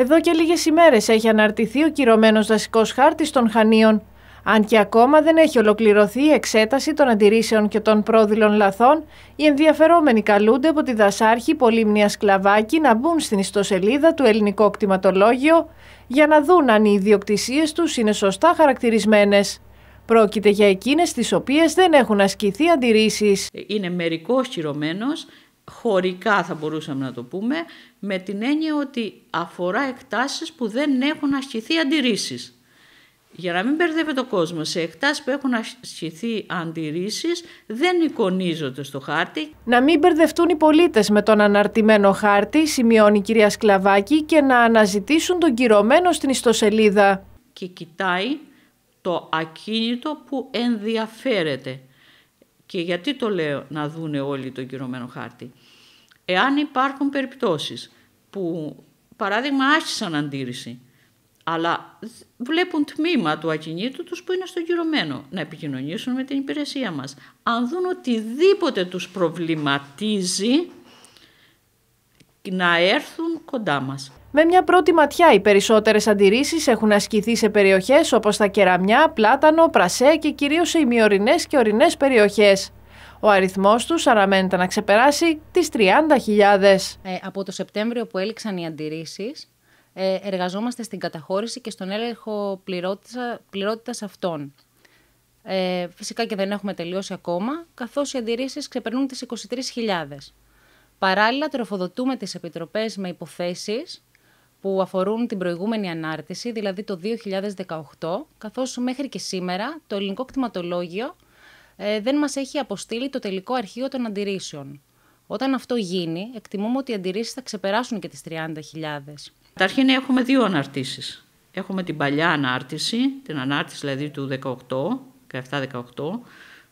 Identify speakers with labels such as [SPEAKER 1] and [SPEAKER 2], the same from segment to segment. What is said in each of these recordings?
[SPEAKER 1] Εδώ και λίγες ημέρες έχει αναρτηθεί ο κυρωμένος δασικός χάρτης των Χανίων, αν και ακόμα δεν έχει ολοκληρωθεί η εξέταση των αντιρρήσεων και των πρόδειλων λαθών, οι ενδιαφερόμενοι καλούνται από τη δασάρχη Πολύμνια Σκλαβάκη να μπουν στην ιστοσελίδα του Ελληνικό Κτηματολόγιο για να δουν αν οι ιδιοκτησίες τους είναι σωστά χαρακτηρισμένες.
[SPEAKER 2] Πρόκειται για εκείνες τις οποίες δεν έχουν ασκηθεί αντιρρήσεις. Είναι μερικός κυρωμένος χωρικά θα μπορούσαμε να το πούμε, με την έννοια ότι αφορά εκτάσεις που δεν έχουν ασκηθεί αντιρρήσεις. Για να μην μπερδεύεται ο κόσμος, σε εκτάσεις που έχουν ασκηθεί αντιρρήσεις δεν εικονίζονται στο χάρτη.
[SPEAKER 1] Να μην μπερδευτούν οι πολίτες με τον αναρτημένο χάρτη, σημειώνει η κυρία Σκλαβάκη, και να αναζητήσουν τον κυρωμένο στην ιστοσελίδα.
[SPEAKER 2] Και κοιτάει το ακίνητο που ενδιαφέρεται. Και γιατί το λέω να δούνε όλοι τον κυρωμένο χάρτη. Εάν υπάρχουν περιπτώσεις που παράδειγμα άρχισαν αντίρρηση αλλά βλέπουν τμήμα του ακινήτου τους που είναι στον κυρωμένο να επικοινωνήσουν με την υπηρεσία μας. Αν δουν οτιδήποτε τους προβληματίζει να έρθουν κοντά μας.
[SPEAKER 1] Με μια πρώτη ματιά, οι περισσότερες αντιρρήσεις έχουν ασκηθεί σε περιοχές όπως τα Κεραμιά, Πλάτανο, Πρασέ και κυρίως σε ημιορεινές και ορεινές περιοχές. Ο αριθμός τους αναμένεται να
[SPEAKER 3] ξεπεράσει τις 30.000. Ε, από το Σεπτέμβριο που έληξαν οι αντιρρήσεις, ε, εργαζόμαστε στην καταχώρηση και στον έλεγχο πληρότητα αυτών. Ε, φυσικά και δεν έχουμε τελειώσει ακόμα, καθώς οι αντιρρήσεις ξεπερνούν τις 23.000. Παράλληλα, τροφοδοτούμε τις επιτροπές με υποθέσεις που αφορούν την προηγούμενη ανάρτηση, δηλαδή το 2018, καθώς μέχρι και σήμερα το ελληνικό κτηματολόγιο ε, δεν μας έχει αποστείλει το τελικό αρχείο των αντιρρήσεων. Όταν αυτό γίνει, εκτιμούμε ότι οι αντιρρήσεις θα ξεπεράσουν και τις 30.000.
[SPEAKER 2] Καταρχήν έχουμε δύο αναρτήσεις. Έχουμε την παλιά ανάρτηση, την ανάρτηση δηλαδή του 18, 17-18,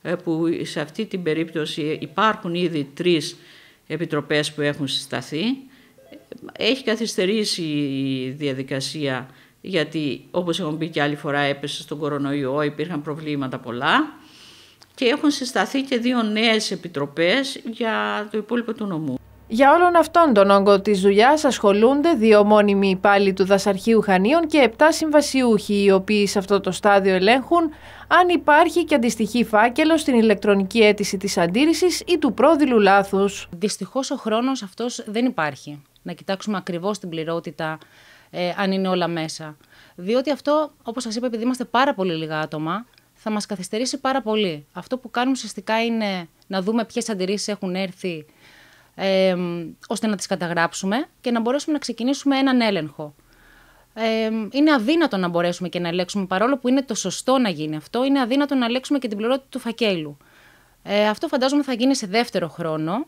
[SPEAKER 2] ε, που σε αυτή την περίπτωση υπάρχουν ήδη τρεις επιτροπές που έχουν συσταθεί έχει καθυστερήσει η διαδικασία γιατί όπως έχουν πει και άλλη φορά έπεσε στον κορονοϊό, υπήρχαν προβλήματα πολλά και έχουν συσταθεί και δύο νέες επιτροπές για το υπόλοιπο του νομού.
[SPEAKER 1] Για όλον αυτόν τον όγκο της δουλειάς ασχολούνται δύο μόνιμοι υπάλληλοι του Δασαρχείου Χανίων και επτά συμβασιούχοι, οι οποίοι σε αυτό το στάδιο ελέγχουν
[SPEAKER 3] αν υπάρχει και αντιστοιχή φάκελο στην ηλεκτρονική αίτηση της αντίρρησης ή του πρόδειλου λάθους. Δυστυχώς ο χρόνος αυτός δεν υπάρχει να κοιτάξουμε ακριβώς την πληρότητα, ε, αν είναι όλα μέσα. Διότι αυτό, όπως σας είπα, επειδή είμαστε πάρα πολύ λίγα άτομα, θα μας καθυστερήσει πάρα πολύ. Αυτό που κάνουμε ουσιαστικά είναι να δούμε ποιες αντιρρήσεις έχουν έρθει, ε, ώστε να τις καταγράψουμε και να μπορέσουμε να ξεκινήσουμε έναν έλεγχο. Ε, είναι αδύνατο να μπορέσουμε και να ελέγξουμε, παρόλο που είναι το σωστό να γίνει αυτό, είναι αδύνατο να ελέγξουμε και την πληρότητα του φακέλου. Ε, αυτό φαντάζομαι θα γίνει σε δεύτερο χρόνο,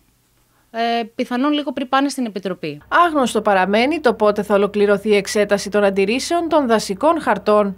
[SPEAKER 3] ε, πιθανόν λίγο πριν πάνε στην Επιτροπή.
[SPEAKER 1] Άγνωστο παραμένει το πότε θα ολοκληρωθεί η εξέταση των αντιρρήσεων των δασικών χαρτών.